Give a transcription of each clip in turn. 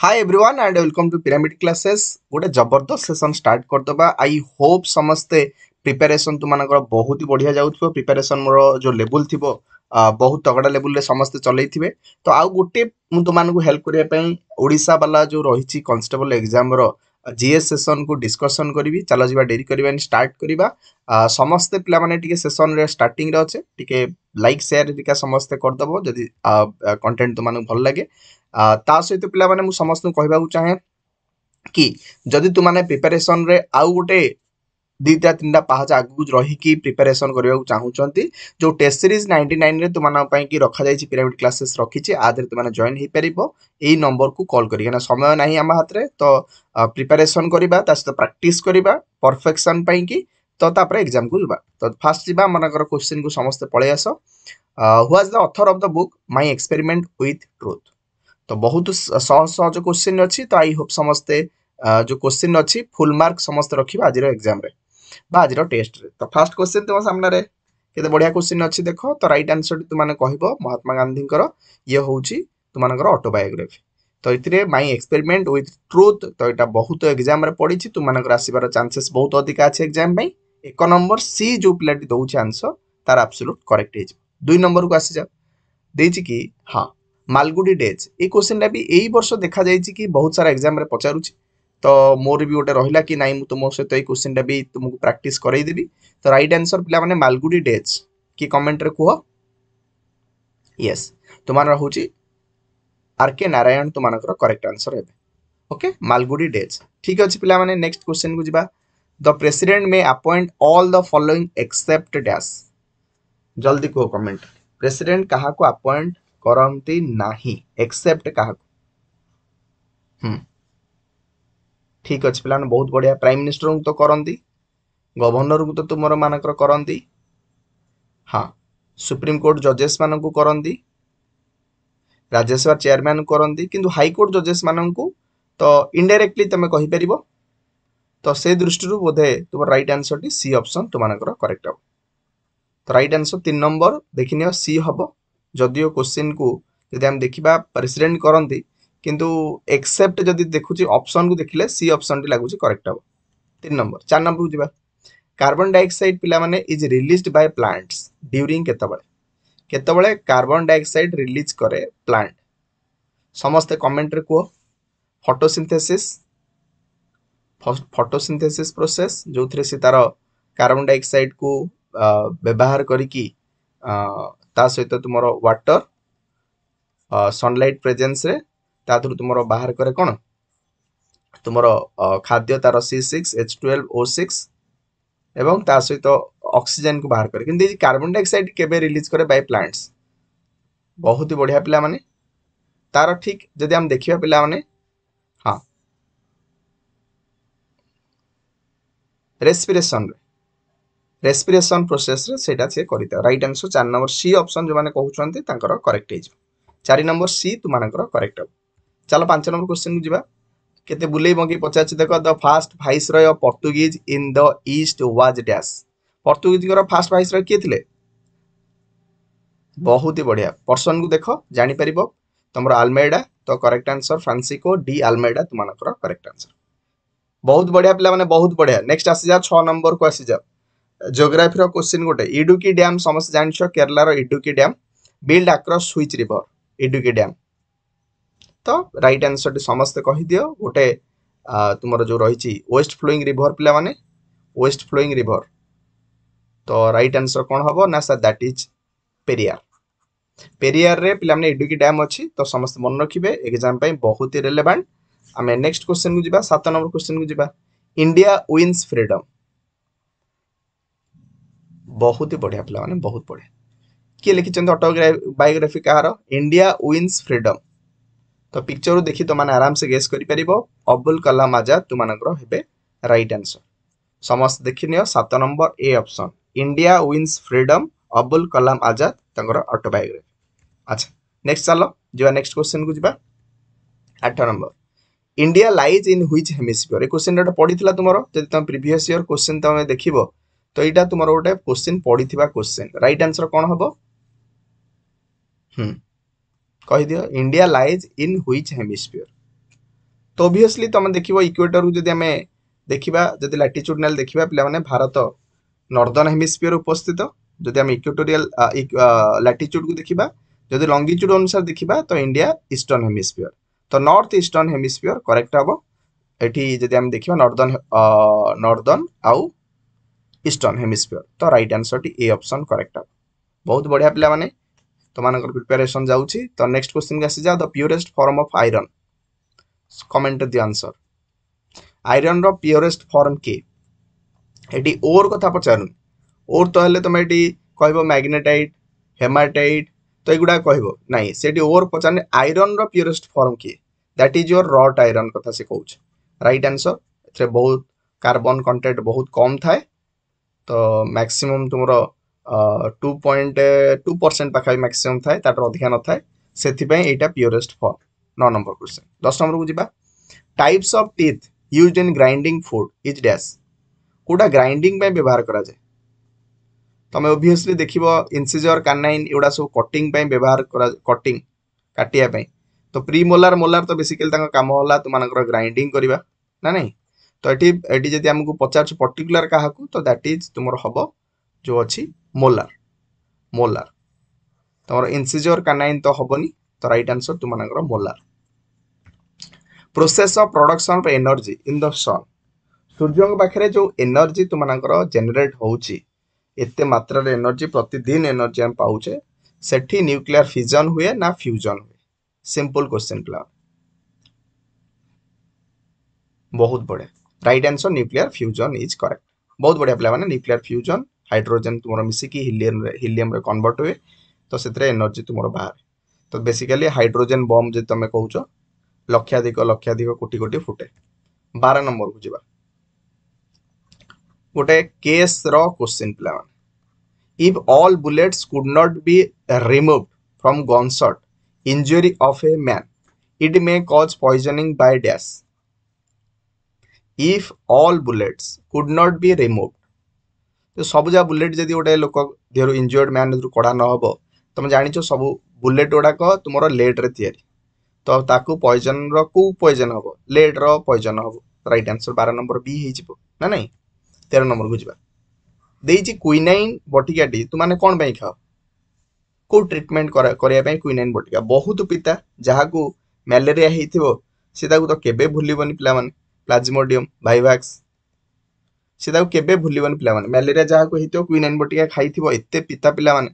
Hi everyone and welcome to pyramid classes गोटे जबरदस्त session start करदे आई होप समस्ते प्रिपेरेसन तुम बहुत ही बढ़िया जाऊँ प्रिपेरेसन मोर जो लेवल थी बहुत तगड़ा लेवल समस्ते चलई थे तो आउ गोटे तुमको हेल्प करने ओडा बाला जो रही कनस्टेबल एग्जाम জিএস সেসন কু ডিসকসন করবি চাল যা ডেরি করবানি স্টার্ট করা সমস্তে পিলা মানে টিকে সেসনরে স্টার্টিংরে অছে টিকে লাইক সেয়ার টিকা সমস্তে করদেব যদি কন্টেন্ট তোমার ভাল লাগে তা সহিত পিলা মানে মু সমস্ত কহবাকু চাহে কি যদি তোমাকে প্রিপারেসন রে আউ গোটে ଦୁଇଟା ତିନିଟା ପାହାଚ ଆଗକୁ ରହିକି ପ୍ରିପାରେସନ୍ କରିବାକୁ ଚାହୁଁଛନ୍ତି ଯେଉଁ ଟେଷ୍ଟ ସିରିଜ୍ ନାଇଣ୍ଟି ନାଇନ୍ରେ ତୁମମାନଙ୍କ ପାଇଁକି ରଖାଯାଇଛି ପିରାମିଡ଼ କ୍ଲାସେସ୍ ରଖିଛି ଆ ଦେହରେ ତୁମେ ଜଏନ୍ ହେଇପାରିବ ଏଇ ନମ୍ବରକୁ କଲ୍ କରି କାହିଁକିନା ସମୟ ନାହିଁ ଆମ ହାତରେ ତ ପ୍ରିପାରେସନ୍ କରିବା ତା ସହିତ ପ୍ରାକ୍ଟିସ୍ କରିବା ପରଫେକ୍ସନ୍ ପାଇଁକି ତ ତାପରେ ଏକ୍ଜାମ୍କୁ ଯିବା ତ ଫାର୍ଷ୍ଟ ଯିବା ଆମମାନଙ୍କର କୋଶ୍ଚିନ୍କୁ ସମସ୍ତେ ପଳେଇ ଆସ who's the author of the book my experiment with truth ତ ବହୁତ ସହଜ ସହଜ କୋଶ୍ଚିନ୍ ଅଛି ତ ଆଇ ହୋପ୍ ସମସ୍ତେ ଯେଉଁ କୋଶ୍ଚିନ୍ ଅଛି ଫୁଲ୍ ମାର୍କ ସମସ୍ତେ ରଖିବା ଆଜିର ଏକ୍ଜାମ୍ରେ বা আজর টেস্টরে তো ফার্স্ট কোশ্চিন তুম সামনে কেতে বড়িয়া কোশ্চিন অছি দেখ তো রাইট আনসরটি তুমি কহব মহাত্মা গান্ধীঙ্কর ইয়ে হচ্ছে তোমার অটোবায়োগ্রাফি তো এতে মাই এক্সপেরিমেন্ট উইথ ট্রুথ তো এটা বহুত এক্সামে পড়িছি তোমার আসবার চান্সেস বহুত অধিকা আছে এক্সাম পাই এক নম্বর সি যে পিলাটি দৌছে আনসর তার আবসোলুট করেক্ট হয়ে যাব দুই নম্বরক আসি যাও ଦେଇଛି କି ହଁ ମାଲଗୁଡ଼ି ଡେଜ୍ ଏଇ କୋଶ୍ଚିନ୍ଟା ବି ଏଇ ବର୍ଷ ଦେଖାଯାଇଛି କି ବହୁତ ସାରା ଏକ୍ଜାମ୍ରେ ପଚାରୁଛି ତ ମୋର ବି ଗୋଟେ ରହିଲା କି ନାଇଁ ମୁଁ ତୁମ ସହିତ ଏଇ କୋଶ୍ଚିନ୍ଟା ବି ତୁମକୁ ପ୍ରାକ୍ଟିସ୍ କରେଇଦେବି ତ ରାଇଟ୍ ଆନ୍ସର୍ ପିଲାମାନେ ମାଲଗୁଡ଼ି ଡେଜ୍ କିଏ କମେଣ୍ଟରେ କୁହ ୟେସ୍ ତୁମର ହେଉଛି ଆର୍ କେ ନାରାୟଣ ତୁମାନଙ୍କର କରେକ୍ଟ ଆନ୍ସର୍ ହେବେ ଓକେ ମାଲଗୁଡ଼ି ଡେଜ୍ ଠିକ୍ ଅଛି ପିଲାମାନେ ନେକ୍ସଟ କୋଶ୍ଚିନ୍କୁ ଯିବା the president may appoint all the following except dash ଜଲ୍ଦି କୁହ କମେଣ୍ଟ ପ୍ରେସିଡେଣ୍ଟ କାହାକୁ ଆପଏଣ୍ଟ କରନ୍ତି ନାହିଁ ଏକ୍ସେପ୍ଟ କାହାକୁ ହୁଁ ଠିକ୍ ଅଛି ପିଲାମାନେ ବହୁତ ବଢ଼ିଆ ପ୍ରାଇମ୍ ମିନିଷ୍ଟରଙ୍କୁ ତ କରନ୍ତି ଗଭର୍ଣ୍ଣରଙ୍କୁ ତ ତୁମରମାନଙ୍କର କରନ୍ତି ହଁ ସୁପ୍ରିମକୋର୍ଟ ଜଜେସ୍ମାନଙ୍କୁ କରନ୍ତି ରାଜ୍ୟସଭା ଚେୟାରମ୍ୟାନ୍ କରନ୍ତି କିନ୍ତୁ ହାଇକୋର୍ଟ ଜଜେସ୍ମାନଙ୍କୁ ତ ଇଣ୍ଡାଇରେକ୍ଟଲି ତୁମେ କହିପାରିବ ତ ସେ ଦୃଷ୍ଟିରୁ ବୋଧେ ତୁମର ରାଇଟ୍ ଆନ୍ସର୍ଟି ସି ଅପସନ୍ ତୁମମାନଙ୍କର କରେକ୍ଟ ହେବ ତ ରାଇଟ୍ ଆନ୍ସର୍ ତିନି ନମ୍ବର ଦେଖିନିଅ ସି ହେବ ଯଦିଓ କୋଶ୍ଚିନ୍କୁ ଯଦି ଆମେ ଦେଖିବା ପ୍ରେସିଡେଣ୍ଟ କରନ୍ତି କିନ୍ତୁ ଏକ୍ସେପ୍ଟ ଯଦି ଦେଖୁଛି ଅପସନ୍କୁ ଦେଖିଲେ ସି ଅପସନ୍ଟି ଲାଗୁଛି କରେକ୍ଟ ହେବ ତିନି ନମ୍ବର ଚାରି ନମ୍ବରକୁ ଯିବା କାର୍ବନ୍ ଡାଇଅକ୍ସାଇଡ୍ ପିଲାମାନେ is released by plants during କେତେବେଳେ କେତେବେଳେ କାର୍ବନ୍ ଡାଇଅକ୍ସାଇଡ୍ ରିଲିଜ୍ କରେ ପ୍ଲାଣ୍ଟ ସମସ୍ତେ କମେଣ୍ଟରେ କୁହ ଫଟୋସିନ୍ଥେସିସ୍ ଫଟୋସିନ୍ଥେସିସ୍ ପ୍ରୋସେସ୍ ଯେଉଁଥିରେ ସେ ତା'ର କାର୍ବନ୍ ଡାଇଅକ୍ସାଇଡ୍କୁ ବ୍ୟବହାର କରିକି ତା ସହିତ ତୁମର ୱାଟର୍ ସନ୍ଲାଇଟ୍ ପ୍ରେଜେନ୍ସରେ ତା ଦେହରୁ ତୁମର ବାହାର କରେ କ'ଣ ତୁମର ଖାଦ୍ୟ ତାର C six H twelve O six ଏବଂ ତା ସହିତ ଅକ୍ସିଜେନକୁ ବାହାର କରେ କିନ୍ତୁ ଏଇ କାର୍ବନ ଡାଇଅକ୍ସାଇଡ଼ କେବେ ରିଲିଜ୍ କରେ ବାଇ ପ୍ଲାଣ୍ଟସ୍ ବହୁତ ବଢ଼ିଆ ପିଲାମାନେ ତାର ଠିକ୍ ଯଦି ଆମେ ଦେଖିବା ପିଲାମାନେ ହଁ ରେସ୍ପିରେସନରେ ରେସ୍ପିରେସନ ପ୍ରୋସେସରେ ସେଇଟା ସିଏ କରିଥାଏ ରାଇଟ୍ ଆନ୍ସର ଚାରି ନମ୍ବର ସି ଅପସନ୍ ଯେଉଁମାନେ କହୁଛନ୍ତି ତାଙ୍କର କରେକ୍ଟ ହେଇଯିବ ଚାରି ନମ୍ବର ସି ତୁମାନଙ୍କର କରେକ୍ଟ ହେବ ଚାଲ ପାଞ୍ଚ ନମ୍ବର କୋଶ୍ଚିନ୍କୁ ଯିବା କେତେ ବୁଲେଇ ବଙ୍କେଇ ପଚାରିଛି ଦେଖ the first viceroy of in the east was dash ପର୍ତ୍ତୁଗୀଜଙ୍କର ଫାଷ୍ଟ ଭାଇସ୍ ରୟ କିଏ ଥିଲେ ବହୁତ ହି ବଢ଼ିଆ ପର୍ସନ୍କୁ ଦେଖ ଜାଣିପାରିବ ତୁମର ଆଲମେଡ଼ା ତ correct answer Francisco de Almeida ତୁମମାନଙ୍କର କରେକ୍ଟ ଆନ୍ସର ବହୁତ ବଢ଼ିଆ ପିଲାମାନେ ବହୁତ ବଢ଼ିଆ ନେକ୍ସଟ ଆସିଯାଅ ଛଅ ନମ୍ବରକୁ ଆସିଯାଅ ଜୋଗ୍ରାଫିର କୋଶ୍ଚିନ୍ ଗୋଟେ ଇଡ଼ୁକି ଡ୍ୟାମ୍ ସମସ୍ତେ ଜାଣିଛ কেরলার Idukki dam built across which river Idukki dam ତ ରାଇଟ୍ ଆନ୍ସର୍ଟି ସମସ୍ତେ କହିଦିଅ ଗୋଟେ ତୁମର ଯେଉଁ ରହିଛି ୱେଷ୍ଟ ଫ୍ଲୋଇଂ ରିଭର ପିଲାମାନେ ୱେଷ୍ଟ ଫ୍ଲୋଇଂ ରିଭର ତ ରାଇଟ୍ ଆନ୍ସର୍ କ'ଣ ହେବ ନା ସାର୍ ଦ୍ୟାଟ୍ ଇଜ୍ ପେରିୟାର ପେରିୟାରରେ ପିଲାମାନେ ଇଡୁକି ଡ୍ୟାମ୍ ଅଛି ତ ସମସ୍ତେ ମନେ ରଖିବେ ଏକ୍ଜାମ୍ ପାଇଁ ବହୁତ ହି ରେଲେଭାଣ୍ଟ ଆମେ ନେକ୍ସଟ କ୍ୱେଶ୍ଚିନ୍କୁ ଯିବା ସାତ ନମ୍ବର କ୍ୱେଶ୍ଚିନ୍କୁ ଯିବା ଇଣ୍ଡିଆ ୱିନ୍ସ ଫ୍ରିଡମ୍ ବହୁତ ହି ବଢ଼ିଆ ପିଲାମାନେ ବହୁତ ବଢ଼ିଆ କିଏ ଲିଖିଛନ୍ତି ଅଟୋ ବାୟୋଗ୍ରାଫି କାହାର ଇଣ୍ଡିଆ ୱିନ୍ସ ଫ୍ରିଡମ୍ ତ ପିକ୍ଚରରୁ ଦେଖି ତୁମମାନେ ଆରାମସେ ଗେସ୍ କରିପାରିବ ଅବୁଲ କଲାମ ଆଜାଦ ତୁମାନଙ୍କର ହେବେ ରାଇଟ୍ ଆନ୍ସର ସମସ୍ତେ ଦେଖିନିଅ ସାତ number A option India wins freedom Abul Kalam Azad ତାଙ୍କର ଅଟୋବାୟୋଗ୍ରାଫି ଆଚ୍ଛା ନେକ୍ସଟ ଚାଲ ଯିବା ନେକ୍ସଟ କ୍ୱେଶ୍ଚନକୁ ଯିବା ଆଠ number India lies in which hemisphere ଏ କ୍ୱେଶ୍ଚିନ୍ଟା ଗୋଟେ ପଡ଼ିଥିଲା ତୁମର ଯଦି ତୁମେ ପ୍ରିଭିୟସ୍ ଇୟର୍ କ୍ୱେଶ୍ଚିନ୍ ତୁମେ ଦେଖିବ ତ ଏଇଟା ତୁମର ଗୋଟେ କ୍ୱେଶ୍ଚିନ୍ ପଡ଼ିଥିବା କ୍ୱେଶ୍ଚିନ୍ ରାଇଟ୍ ଆନ୍ସର କ'ଣ ହେବ ହୁଁ କହିଦିଅ India lies in which hemisphere ତ ଓଭିୟସଲି ତୁମେ ଦେଖିବ ଇକ୍ୱେଟରକୁ ଯଦି ଆମେ ଦେଖିବା ଯଦି ଲାଟିଚ୍ୟୁଡ଼ନାଲ୍ ଦେଖିବା ପିଲାମାନେ ଭାରତ ନର୍ଦର୍ଣ୍ଣ ହେମିସ୍ପିୟର ଉପସ୍ଥିତ ଯଦି ଆମେ ଇକ୍ୱେଟୋରିଆଲ ଲାଟିଚ୍ୟୁଡ଼କୁ ଦେଖିବା ଯଦି ଲଙ୍ଗିଚ୍ୟୁଡ଼ ଅନୁସାରେ ଦେଖିବା ତ ଇଣ୍ଡିଆ ଇଷ୍ଟର୍ଣ୍ଣ ହେମିସ୍ପିୟର ତ ନର୍ଥ ଇଷ୍ଟର୍ଣ୍ଣ ହେମିସ୍ପିୟର କରେକ୍ଟ ହେବ ଏଠି ଯଦି ଆମେ ଦେଖିବା ନର୍ଦର୍ଣ୍ଣ ନର୍ଦର୍ଣ୍ଣ ଆଉ ଇଷ୍ଟର୍ଣ୍ଣ ହେମିସ୍ପିୟର ତ ରାଇଟ୍ ଆନ୍ସରଟି ଏ ଅପସନ୍ କରେକ୍ଟ ହେବ ବହୁତ ବଢ଼ିଆ ପିଲାମାନେ সমানকর প্রিপারেশন যাওছি তো নেক্সট কোশ্চেন গাসি যাও the purest form of iron comment the answer আয়রনৰ পিওরিস্ট ফর্ম কি এডি ওর কথা পচান ওর তলে তুমি এডি কইব ম্যাগনেটাইড হেমাটাইড তো এগুডা কইব নাই সেই ওর পচানে আয়রনৰ পিওরিস্ট ফর্ম কি that is your wrought iron কথা সে কউচ রাইট আনসার এতে বহুত কার্বন কন্টেন্ট বহুত কম ঠায় তো ম্যাক্সিমাম তুমরো ଟୁ ପଏଣ୍ଟ ଟୁ ପରସେଣ୍ଟ ପାଖାପାଖି ମ୍ୟାକ୍ସିମମ୍ ଥାଏ ତା'ଠାରୁ ଅଧିକା ନଥାଏ ସେଥିପାଇଁ ଏଇଟା ପିଓରେଷ୍ଟ ଫର୍ମ ନଅ ନମ୍ବର କ୍ୱେଶ୍ଚନ୍ ଦଶ ନମ୍ବରକୁ ଯିବା types of teeth use in grinding food is dash କେଉଁଟା ଗ୍ରାଇଣ୍ଡିଙ୍ଗ ପାଇଁ ବ୍ୟବହାର କରାଯାଏ ତୁମେ ଓଭିୟସଲି ଦେଖିବ ଇନ୍ସିଜର କାନାଇନ୍ ଏଗୁଡ଼ା ସବୁ କଟିଂ ପାଇଁ ବ୍ୟବହାର କରା କଟିଂ କାଟିବା ପାଇଁ ତ ପ୍ରି ମୋଲାର ମୋଲାର ତ ବେସିକାଲି ତାଙ୍କ କାମ ହେଲା ତୁମାନଙ୍କର ଗ୍ରାଇଣ୍ଡିଙ୍ଗ କରିବା ନା ନାହିଁ ତ ଏଠି ଏଠି ଯଦି ଆମକୁ ପଚାରୁଛୁ ପର୍ଟିକୁଲାର କାହାକୁ ତ ଦ୍ୟାଟ୍ ଇଜ୍ ତୁମର ହେବ ଯେଉଁ ଅଛି ମୋଲାର ମୋଲାର ତମର ଇନ୍ସିଜୋର କାନାଇନ୍ ତ ହେବନି ତ ରାଇଟ୍ ଆନ୍ସର ତୁମମାନଙ୍କର molar process of production of energy in the sun ସୂର୍ଯ୍ୟଙ୍କ ପାଖରେ ଯେଉଁ ଏନର୍ଜି ତୁମମାନଙ୍କର ଜେନେରେଟ୍ ହେଉଛି ଏତେ ମାତ୍ରାରେ ଏନର୍ଜି ପ୍ରତିଦିନ ଏନର୍ଜି ଆମେ ପାଉଛେ ସେଠି ନ୍ୟୁକ୍ଲିୟର ଫିଜନ୍ ହୁଏ ନା ଫ୍ୟୁଜନ୍ ହୁଏ ସିମ୍ପଲ୍ କ୍ୱେଶ୍ଚିନ୍ ପିଲା ବହୁତ ବଢ଼ିଆ right answer nuclear fusion is correct ବହୁତ ବଢ଼ିଆ ପିଲାମାନେ ନ୍ୟୁକ୍ଲିୟର ଫ୍ୟୁଜନ୍ ହାଇଡ୍ରୋଜେନ୍ ତୁମର ମିଶିକି ହିଲିୟମ୍ ହିଲିୟମ୍ରେ କନଭର୍ଟ ହୁଏ ତ ସେଥିରେ ଏନର୍ଜି ତୁମର ବାହାରେ ତ ବେସିକାଲି ହାଇଡ୍ରୋଜେନ୍ ବମ୍ ଯଦି ତୁମେ କହୁଛ ଲକ୍ଷାଧିକ ଲକ୍ଷାଧିକ କୋଟି କୋଟି ଫୁଟେ ବାର ନମ୍ବରକୁ ଯିବା ଗୋଟେ କେସ୍ର କୋଶ୍ଚିନ୍ ପିଲାମାନେ if all bullets could not be remove from gunshot injury of a man. It may cause poisoning by dash. If all bullets could not be removed ସବୁଯାକ ବୁଲେଟ୍ ଯଦି ଗୋଟେ ଲୋକ ଦେହରୁ ଇଞ୍ଜୁର୍ଡ ମ୍ୟାନ୍ ଦେହରୁ କଡ଼ା ନହେବ ତୁମେ ଜାଣିଛ ସବୁ ବୁଲେଟ୍ ଗୁଡ଼ାକ ତୁମର ଲେଟ୍ରେ ତିଆରି ତ ତାକୁ ପଏଜନ୍ର କେଉଁ ପଏଜନ୍ ହେବ ଲେଟ୍ର ପଏଜନ୍ ହେବ ରାଇଟ୍ ଆନ୍ସର୍ ବାର ନମ୍ବର ବି ହେଇଯିବ ନା ନାହିଁ ତେର ନମ୍ବରକୁ ଯିବା ଦେଇଛି କୁଇନାଇନ୍ ବଟିକାଟି ତୁମାନେ କ'ଣ ପାଇଁ ଖାଅ କେଉଁ ଟ୍ରିଟମେଣ୍ଟ କରିବା ପାଇଁ କୁଇନାଇନ୍ ବଟିକା ବହୁତ ପିତା ଯାହାକୁ ମ୍ୟାଲେରିଆ ହେଇଥିବ ସେ ତାକୁ ତ କେବେ ଭୁଲିବନି ପିଲାମାନେ ପ୍ଲାଜମୋଡ଼ିୟମ୍ ଭାଇଭାକ୍ସ ସେ ତାକୁ କେବେ ଭୁଲିବନି ପିଲାମାନେ ମ୍ୟାଲେରିଆ ଯାହାକୁ ହେଇଥିବ କୁଇନ୍ ଆଣ୍ଟିବଟିକା ଖାଇଥିବ ଏତେ ପିତା ପିଲାମାନେ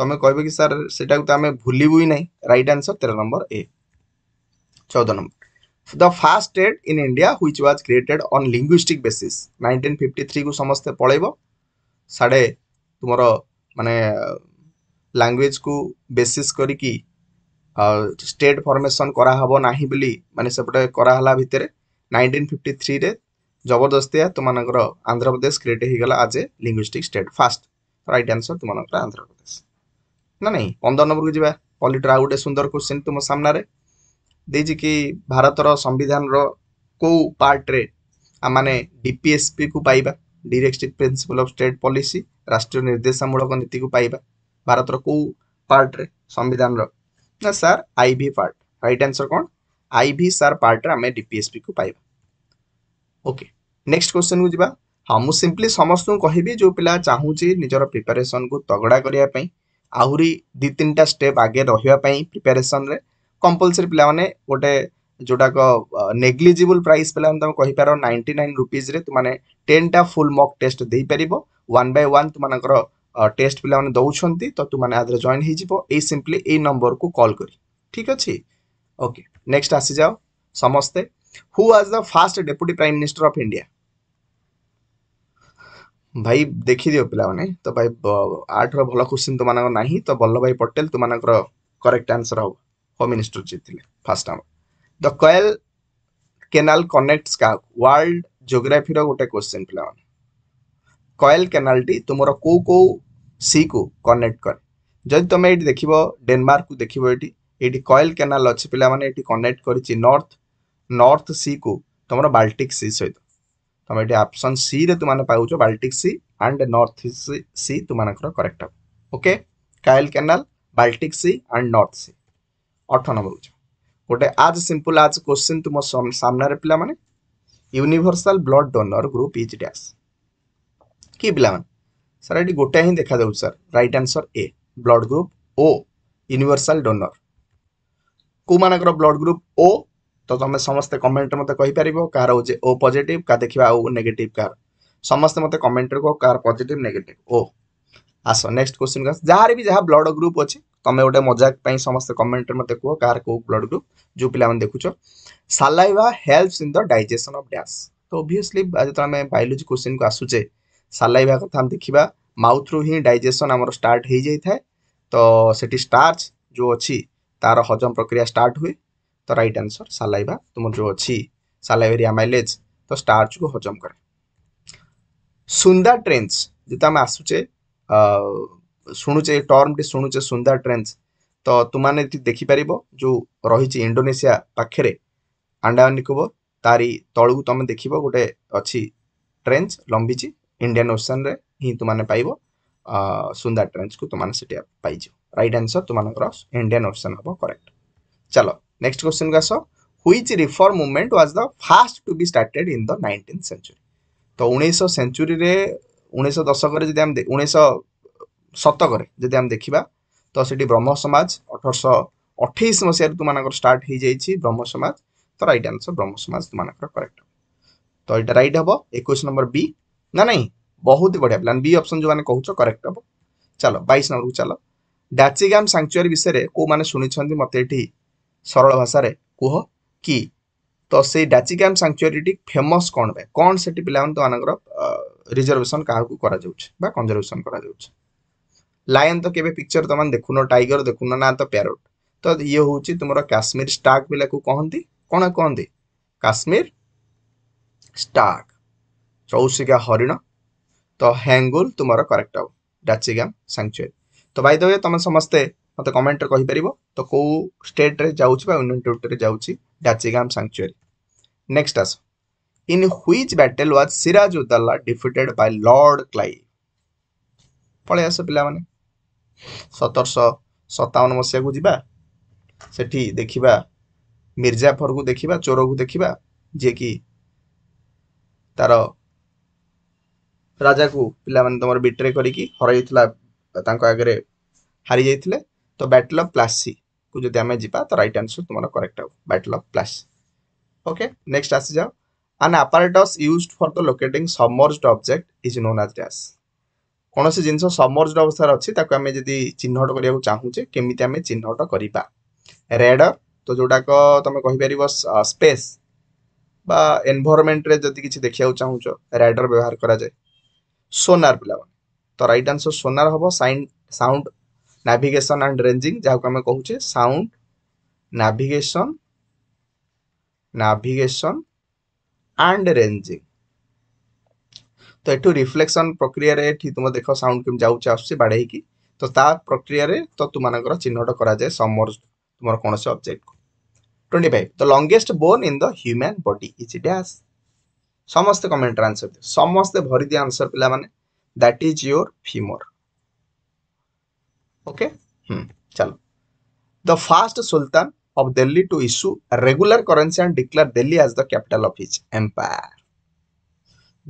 ତମେ କହିବ କି ସାର୍ ସେଟାକୁ ତ ଆମେ ଭୁଲିବୁ ହିଁ ନାହିଁ ରାଇଟ୍ ଆନ୍ସର ତେର ନମ୍ବର ଏ ଚଉଦ number the first trade in India which was created on linguistic basis nineteen fifty ଥ୍ରୀକୁ ସମସ୍ତେ ପଳେଇବ ସାଡ଼େ ତୁମର ମାନେ ଲାଙ୍ଗୁଏଜ୍କୁ ବେସିସ୍ କରିକି ଷ୍ଟେଟ୍ ଫର୍ମେସନ୍ କରାହେବ ନାହିଁ ବୋଲି ମାନେ ସେପଟେ କରାହେଲା ଭିତରେ ନାଇଣ୍ଟିନ୍ ଫିଫ୍ଟି ଥ୍ରୀରେ ଜବରଦସ୍ତିଆ ତୁମାନଙ୍କର ଆନ୍ଧ୍ରପ୍ରଦେଶ କ୍ରିଏଟ୍ ହେଇଗଲା as a linguistic state first right answer ତୁମାନଙ୍କର ଆନ୍ଧ୍ରପ୍ରଦେଶ ନା ନାହିଁ ପନ୍ଦର ନମ୍ବରକୁ ଯିବା ପଲିଟିର ଆଉ ଗୋଟେ ସୁନ୍ଦର କ୍ୱେଶ୍ଚିନ୍ ତୁମ ସାମ୍ନାରେ ଦେଇଛି କି ଭାରତର ସମ୍ବିଧାନର କେଉଁ ପାର୍ଟରେ ଆମମାନେ ଡିପିଏସ୍ପିକୁ ପାଇବା directive principle of state policy ରାଷ୍ଟ୍ରୀୟ ନିର୍ଦ୍ଦେଶାମୂଳକ ନୀତିକୁ ପାଇବା ଭାରତର କେଉଁ ପାର୍ଟରେ ସମ୍ବିଧାନର ନା sir I V part right answer କ'ଣ ଆଇ ଭି ସାର୍ ପାର୍ଟରେ ଆମେ ଡିପିଏସ୍ପିକୁ ପାଇବା ଓକେ ନେକ୍ସଟ କ୍ୱେଶ୍ଚନକୁ ଯିବା ହଁ ମୁଁ ସିମ୍ପଲି ସମସ୍ତଙ୍କୁ କହିବି ଯେଉଁ ପିଲା ଚାହୁଁଛି ନିଜର ପ୍ରିପାରେସନକୁ ତଗଡ଼ା କରିବା ପାଇଁ ଆହୁରି ଦୁଇ ତିନିଟା ଷ୍ଟେପ୍ ଆଗେ ରହିବା ପାଇଁ ପ୍ରିପାରେସନରେ କମ୍ପଲସରି ପିଲାମାନେ ଗୋଟେ ଯେଉଁଟାକ ନେଗ୍ଲିଜିବୁଲ୍ ପ୍ରାଇସ୍ ପିଲାମାନେ ତୁମେ କହିପାର ନାଇଣ୍ଟି ନାଇନ୍ ରୁପିଜ୍ରେ ତୁମାନେ ଟେନ୍ଟା ଫୁଲ୍ ମକ୍ ଟେଷ୍ଟ ଦେଇପାରିବ ୱାନ୍ ବାଇ ୱାନ୍ ତୁମାନଙ୍କର ଟେଷ୍ଟ ପିଲାମାନେ ଦେଉଛନ୍ତି ତ ତୁମାନେ ଆଧିରେ ଜଏନ୍ ହେଇଯିବ ଏଇ ସିମ୍ପଲି ଏଇ ନମ୍ବରକୁ କଲ୍ କରି ଠିକ୍ ଅଛି ଓକେ ନେକ୍ସଟ ଆସିଯାଅ ସମସ୍ତେ who was the first deputy prime minister of India ଭାଇ ଦେଖିଦିଅ ପିଲାମାନେ ତ ଭାଇ ଆର୍ଟର ଭଲ କୋଶ୍ଚିନ୍ ତୁମମାନଙ୍କର ନାହିଁ ତ ବଲ୍ଲଭଭାଇ ପଟେଲ ତୁମମାନଙ୍କର କରେକ୍ଟ ଆନ୍ସର ହବ ହୋମ୍ ମିନିଷ୍ଟର ଜିତିଥିଲେ ଫାର୍ଷ୍ଟ ଆମର ଦ କଏଲ କେନାଲ କନେକ୍ଟସ୍ କାହାକୁ ୱାର୍ଲଡ ଜିଓଗ୍ରାଫିର ଗୋଟେ କୋଶ୍ଚିନ୍ ପିଲାମାନେ କଏଲ କେନାଲଟି ତୁମର କେଉଁ କେଉଁ ସିକୁ କନେକ୍ଟ କରେ ଯଦି ତୁମେ ଏଇଠି ଦେଖିବ ଡେନମାର୍କକୁ ଦେଖିବ ଏଇଠି ଏଇଠି କଏଲ କେନାଲ ଅଛି ପିଲାମାନେ ଏଇଠି କନେକ୍ଟ କରିଛି ନର୍ଥ নর্থ সি কু তোমার বাল্টিক সি সহিত তুমি এটি অপশন সি রে তুমি পাওছ Baltic Sea and North Sea তোমার করেক্ট হব okay Kiel Canal Baltic Sea and North Sea অঠ নম্বর বুঝ গোটে আজ সিম্পল আজ কোশ্চিন তুম সামনারে পিলা মানে universal blood donor group is dash କିଏ ପିଲାମାନେ ସାର୍ ଏଠି ଗୋଟାଏ ହିଁ ଦେଖାଯାଉଛି sir right answer A blood group O universal donor କେଉଁମାନଙ୍କର ବ୍ଲଡ୍ ଗ୍ରୁପ୍ ଓ ତ ତୁମେ ସମସ୍ତେ କମେଣ୍ଟରେ ମୋତେ କହିପାରିବ କାହାର ହେଉଛି ଓ ପଜିଟିଭ୍ କାହା ଦେଖିବା ଆଉ ନେଗେଟିଭ୍ କାହାର ସମସ୍ତେ ମୋତେ କମେଣ୍ଟରେ କୁହ କାହାର ପଜିଟିଭ୍ ନେଗେଟିଭ୍ ଓ ଆସ ନେକ୍ସଟ କ୍ୱେଶ୍ଚିନ୍କୁ ଆସ ଯାହାର ବି ଯାହା ବ୍ଲଡ଼ ଗ୍ରୁପ୍ ଅଛି ତୁମେ ଗୋଟେ ମଜାକ ପାଇଁ ସମସ୍ତେ କମେଣ୍ଟରେ ମୋତେ କୁହ କାହାର କେଉଁ ବ୍ଲଡ଼ ଗ୍ରୁପ୍ ଯେଉଁ ପିଲାମାନେ ଦେଖୁଛ saliva helps in the digestion of dash ତ ଓଭିୟସଲି ଯେତେବେଳେ ଆମେ ବାୟୋଲୋଜି କ୍ୱେଶ୍ଚିନ୍କୁ ଆସୁଛେ ସାଲାଇଭା କଥା ଆମେ ଦେଖିବା ମାଉଥ୍ରୁ ହିଁ ଡାଇଜେସନ୍ ଆମର ଷ୍ଟାର୍ଟ ହୋଇଯାଇଥାଏ ତ ସେଠି ଷ୍ଟାର୍ଚ ଯେଉଁ ଅଛି ତାର ହଜମ ପ୍ରକ୍ରିୟା ଷ୍ଟାର୍ଟ ହୁଏ ତ ରାଇଟ୍ ଆନ୍ସର୍ ସାଲାଇଭା ତୁମର ଯେଉଁ ଅଛି ସାଲାଇଭେରିଆ ମାଇଲେଜ୍ ତ ଷ୍ଟାର୍ଚକୁ ହଜମ କରେ ସୁନ୍ଦା ଟ୍ରେନ୍ସ ଯେତେ ଆମେ ଆସୁଛେ ଶୁଣୁଛେ ଏ ଟର୍ମଟି ଶୁଣୁଛେ ସୁନ୍ଦା ଟ୍ରେନ୍ସ ତ ତୁମାନେ ଏଠି ଦେଖିପାରିବ ଯେଉଁ ରହିଛି ଇଣ୍ଡୋନେସିଆ ପାଖରେ ଆଣ୍ଡାମାନ ନିକୋବର ତାରି ତଳକୁ ତୁମେ ଦେଖିବ ଗୋଟେ ଅଛି ଟ୍ରେନ୍ସ ଲମ୍ବିଛି ଇଣ୍ଡିଆନ୍ ଓସିଆନ୍ରେ ହିଁ ତୁମାନେ ପାଇବ ସୁନ୍ଦର ଟ୍ରେନ୍ସକୁ ତୁମାନେ ସେଠି ପାଇଯିବ ରାଇଟ୍ ଆନ୍ସର ତୁମାନଙ୍କର ଇଣ୍ଡିଆନ୍ ଓସିଆନ୍ ହେବ କରେକ୍ଟ ଚାଲ নেক্সট কোশ্চেনକୁ ଆସ which reform movement was the first to be started in the nineteen century ତ ଉଣେଇଶହ ସେଞ୍ଚୁରୀରେ ଉଣେଇଶହ ଦଶକରେ ଯଦି ଆମେ ଉଣେଇଶହ ଶତକରେ ଯଦି ଆମେ ଦେଖିବା ତ ସେଠି ବ୍ରହ୍ମ ସମାଜ ଅଠରଶହ ଅଠେଇଶ ମସିହାରୁ ତୁମାନଙ୍କର ଷ୍ଟାର୍ଟ ହେଇଯାଇଛି ବ୍ରହ୍ମ ସମାଜ ତ ରାଇଟ୍ ଆନ୍ସର୍ ବ୍ରହ୍ମ ସମାଜ ତୁମାନଙ୍କର କରେକ୍ଟ ତ ଏଇଟା ରାଇଟ୍ ହେବ ଏକୋଇଶ ନମ୍ବର ବି ନା ନାହିଁ ବହୁତ ବଢ଼ିଆ ପ୍ଲାନ୍ ବି ଅପସନ୍ ଯେଉଁମାନେ କହୁଛ କରେକ୍ଟ ହେବ ଚାଲ ବାଇଶ ନମ୍ବରକୁ ଚାଲ ଡାଚିଗାମ୍ ସାଙ୍କ୍ଚୁଆରୀ ବିଷୟରେ କେଉଁମାନେ ଶୁଣିଛନ୍ତି ମୋତେ ଏଠି ସରଳ ଭାଷାରେ କୁହ କି ତ ସେଇ ଡାଚିକାମ୍ ସାଙ୍କ୍ଚୁଆରିଟି ଫେମସ୍ କ'ଣ ପାଇଁ କ'ଣ ସେଠି ପିଲାମାନେ ତମାନଙ୍କର ରିଜର୍ଭେସନ୍ କାହାକୁ କରାଯାଉଛି ବା କଞ୍ଜର୍ଭେସନ୍ କରାଯାଉଛି ଲାୟନ୍ ତ କେବେ ପିକ୍ଚର୍ ତମାନେ ଦେଖୁନ ଟାଇଗର୍ ଦେଖୁନ ନା ତ ପ୍ୟାରୋଟ୍ ତ ଇଏ ହେଉଛି ତୁମର କାଶ୍ମୀର ଷ୍ଟାକ୍ ପିଲାକୁ କହନ୍ତି କ'ଣ କହନ୍ତି କାଶ୍ମୀର ଷ୍ଟାକ୍ ଚୌଶିକା ହରିଣ ତ ହ୍ୟାଙ୍ଗୁଲ୍ ତୁମର କରେକ୍ଟ ହେବ ଡାଚିଗାମ୍ ସାଙ୍କ୍ଚୁଆରି ତ ଭାଇ ଦେବେ ତୁମେ ସମସ୍ତେ ମୋତେ କମେଣ୍ଟରେ କହିପାରିବ ତ କେଉଁ ଷ୍ଟେଟ୍ରେ ଯାଉଛି ବା ୟୁନିୟନ୍ ଟେରିଟୋରୀ ଯାଉଛି ଡାଚିଗାମ୍ ସାଙ୍କ୍ଚୁଆରୀ ନେକ୍ସଟ ଆସ in which battle was Siraj Uddaula defeated by Lord Clive ପଳେଇ ଆସ ପିଲାମାନେ ସତରଶହ ସତାବନ ମସିହାକୁ ଯିବା ସେଠି ଦେଖିବା ମିର୍ଜାଫରକୁ ଦେଖିବା ଚୋରକୁ ଦେଖିବା ଯିଏକି ତାର ରାଜାକୁ ପିଲାମାନେ ତମର ବିଟ୍ରେ କରିକି ହରାଇଥିଲା ତାଙ୍କ ଆଗରେ ହାରି ଯାଇଥିଲେ ତ ବ୍ୟାଟେଲ ଅଫ୍ ପ୍ଲାସିକୁ ଯଦି ଆମେ ଯିବା ତ ରାଇଟ୍ ଆନ୍ସର ତୁମର କରେକ୍ଟ ହେବ battle of Plassey okay next ଆସିଯାଅ an apparatus use for the locating submerged object is known as dash କୌଣସି ଜିନିଷ ସମର୍ଜଡ୍ ଅବସ୍ଥାରେ ଅଛି ତାକୁ ଆମେ ଯଦି ଚିହ୍ନଟ କରିବାକୁ ଚାହୁଁଛେ କେମିତି ଆମେ ଚିହ୍ନଟ କରିବା ରେଡର ତ ଯେଉଁଟାକ ତୁମେ କହିପାରିବ ସ୍ପେସ୍ বা ଏନଭାରମେଣ୍ଟରେ ଯଦି କିଛି ଦେଖିବାକୁ ଚାହୁଁଛ ରାଇଡର ବ୍ୟବହାର କରାଯାଏ ସୋନାର ପିଲାମାନେ ତ ରାଇଟ୍ ଆନ୍ସର ସୋନାର ହେବ sign sound navigation and ranging ଯାହାକୁ ଆମେ କହୁଛେ sound navigation navigation and ranging ତ ଏଠୁ ରିଫ୍ଲେକ୍ସନ୍ ପ୍ରକ୍ରିୟାରେ ଏଠି ତୁମେ ଦେଖ ସାଉଣ୍ଡ କେମିତି ଯାଉଛି ଆସୁଛି ବାଡ଼େଇକି ତ ତା ପ୍ରକ୍ରିୟାରେ ତ ତନ୍ତୁମାନଙ୍କର ଚିହ୍ନଟ କରାଯାଏ ସମର ତୁମର କୌଣସି ଅବଜେକ୍ଟକୁ twenty five the longest bone in the human body is dash ସମସ୍ତେ କମେଣ୍ଟରେ ଆନ୍ସର୍ ଦିଅ ସମସ୍ତେ ଭରିଦିଅ ଆନ୍ସର୍ ପିଲାମାନେ that is your femur okay hmm. चलो the first sultan of Delhi to issue regular currency and declare Delhi as the capital of his empire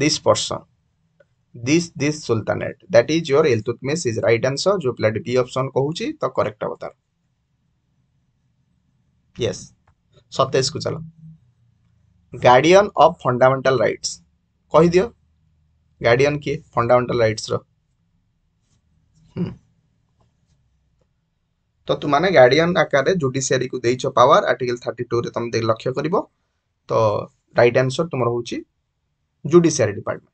this person this this sultanate that is your Iltutmish is right answer जो प्लेट B option कहूची तो correct अवतार yes Satesh को चलो guardian of fundamental rights कही दियो guardian किए फंडामेंटल राइट्स रो ତ ତୁମାନେ ଗାର୍ଡିଆନ୍ ଆକାରରେ ଜୁଡ଼ିସିଆରିକୁ ଦେଇଛ ପାୱାର ଆର୍ଟିକଲ୍ ଥାର୍ଟି ଟୁରେ ତୁମେ ଲକ୍ଷ୍ୟ କରିବ ତ ରାଇଟ୍ ଆନ୍ସର ତୁମର ହେଉଛି judiciary department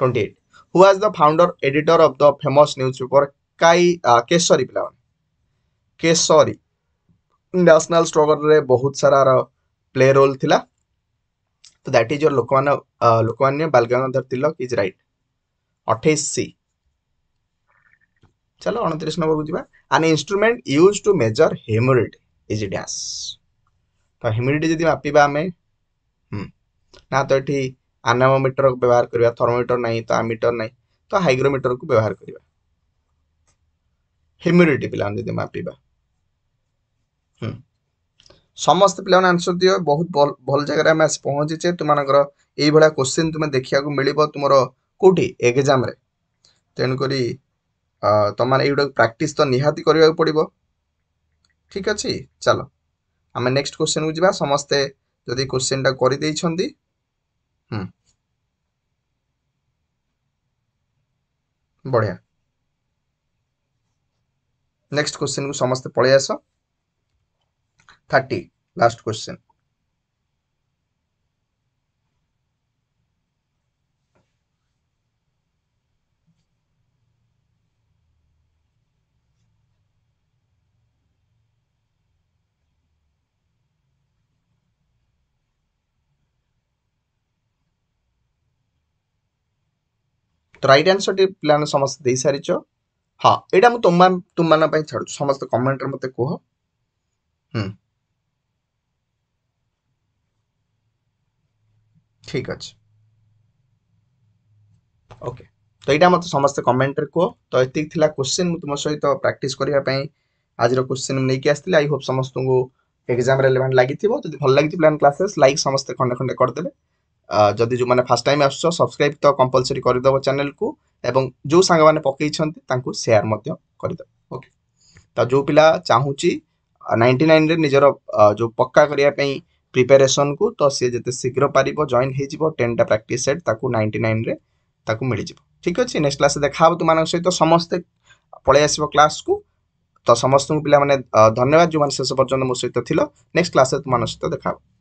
twenty eight who as the founder editor of the famous newspaper କାଇ କେଶରୀ ପିଲାମାନେ କେଶରୀ ନ୍ୟାସନାଲ୍ ଷ୍ଟ୍ରଗଲ୍ରେ ବହୁତ ସାରାର ପ୍ଲେ ରୋଲ୍ ଥିଲା ତ that is your Lokman Lokmanya Bal Gangadhar Tilak is right ଅଠେଇଶ ସି ଚାଲ ଅଣତିରିଶ ନମ୍ବରକୁ ଯିବା an instrument use to measure humidity is dash ତ ହ୍ୟୁମିଡିଟି ଯଦି ମାପିବା ଆମେ ନା ତ ଏଠି ଆନାମୋମିଟର ବ୍ୟବହାର କରିବା ଥର୍ମୋମିଟର ନାହିଁ ତ ଆମିଟର ନାହିଁ ତ ହାଇଗ୍ରୋମିଟରକୁ ବ୍ୟବହାର କରିବା ହ୍ୟୁମିଡିଟି ପିଲାମାନେ ଯଦି ମାପିବା ସମସ୍ତେ ପିଲାମାନେ ଆନ୍ସର ଦିଅ ବହୁତ ଭଲ ଜାଗାରେ ଆମେ ଆସି ପହଞ୍ଚିଛେ ତୁମାନଙ୍କର ଏଇଭଳିଆ କୋଶ୍ଚିନ୍ ତୁମେ ଦେଖିବାକୁ ମିଳିବ ତୁମର କେଉଁଠି ଏକ୍ଜାମ୍ରେ ତେଣୁକରି তোমার ଏଇଗୁଡ଼ାକୁ ପ୍ରାକ୍ଟିସ୍ ତ ନିହାତି କରିବାକୁ ପଡ଼ିବ ଠିକ୍ ଅଛି ଚାଲ ଆମେ ନେକ୍ସଟ କୋଶ୍ଚିନ୍କୁ ଯିବା ସମସ୍ତେ ଯଦି କୋଶ୍ଚିନ୍ଟା କରିଦେଇଛନ୍ତି ହୁଁ ବଢ଼ିଆ ନେକ୍ସଟ କୋଶ୍ଚିନ୍କୁ ସମସ୍ତେ ପଳେଇ ଆସ ଥାର୍ଟି ଲାଷ୍ଟ କୋଶ୍ଚିନ୍ ତ ରାଇଟ୍ ଆନ୍ସର୍ଟି ପିଲାମାନେ ସମସ୍ତେ ଦେଇସାରିଛ ହଁ ଏଇଟା ମୁଁ ତୁମମାନ ତୁମମାନଙ୍କ ପାଇଁ ଛାଡ଼ୁଛି ସମସ୍ତେ କମେଣ୍ଟରେ ମୋତେ କୁହ ହୁଁ ଠିକ୍ ଅଛି ଓକେ ତ ଏଇଟା ମୋତେ ସମସ୍ତେ କମେଣ୍ଟରେ କୁହ ତ ଏତିକି ଥିଲା କୋଶ୍ଚିନ୍ ମୁଁ ତୁମ ସହିତ ପ୍ରାକ୍ଟିସ୍ କରିବା ପାଇଁ ଆଜିର କୋଶ୍ଚିନ୍ ମୁଁ ନେଇକି ଆସିଥିଲି ଆଇ ହୋପ୍ ସମସ୍ତଙ୍କୁ ଏକ୍ଜାମ୍ ରେଲେଭେଣ୍ଟ ଲାଗିଥିବ ଯଦି ଭଲ ଲାଗିଛି ପ୍ଲାନ୍ କ୍ଲାସେସ୍ ଲାଇକ୍ ସମସ୍ତେ ଖଣ୍ଡେ ଖଣ୍ଡେ କରିଦେବେ ଯଦି ଯେଉଁମାନେ ଫାର୍ଷ୍ଟ ଟାଇମ୍ ଆସୁଛ ସବସ୍କ୍ରାଇବ୍ ତ କମ୍ପଲସରି କରିଦେବ ଚ୍ୟାନେଲ୍କୁ ଏବଂ ଯେଉଁ ସାଙ୍ଗମାନେ ପକାଇଛନ୍ତି ତାଙ୍କୁ ସେୟାର୍ ମଧ୍ୟ କରିଦେବ ଓକେ ତ ଯେଉଁ ପିଲା ଚାହୁଁଛି ନାଇଣ୍ଟି ନାଇନ୍ରେ ନିଜର ଯେଉଁ ପକ୍କା କରିବା ପାଇଁ ପ୍ରିପାରେସନ୍କୁ ତ ସିଏ ଯେତେ ଶୀଘ୍ର ପାରିବ ଜଏନ୍ ହେଇଯିବ ଟେନ୍ଟା ପ୍ରାକ୍ଟିସ୍ ସେଟ୍ ତାକୁ ନାଇଣ୍ଟି ନାଇନ୍ରେ ତାକୁ ମିଳିଯିବ ଠିକ୍ ଅଛି ନେକ୍ସଟ କ୍ଲାସ୍ ଦେଖା ହେବ ତୁମାନଙ୍କ ସହିତ ସମସ୍ତେ ପଳାଇ ଆସିବ କ୍ଲାସ୍କୁ ତ ସମସ୍ତଙ୍କୁ ପିଲାମାନେ ଧନ୍ୟବାଦ ଯେଉଁମାନେ ଶେଷ ପର୍ଯ୍ୟନ୍ତ ମୋ ସହିତ ଥିଲ ନେକ୍ସଟ କ୍ଲାସ୍ରେ ତୁମାନଙ୍କ ସହିତ ଦେଖା ହେବ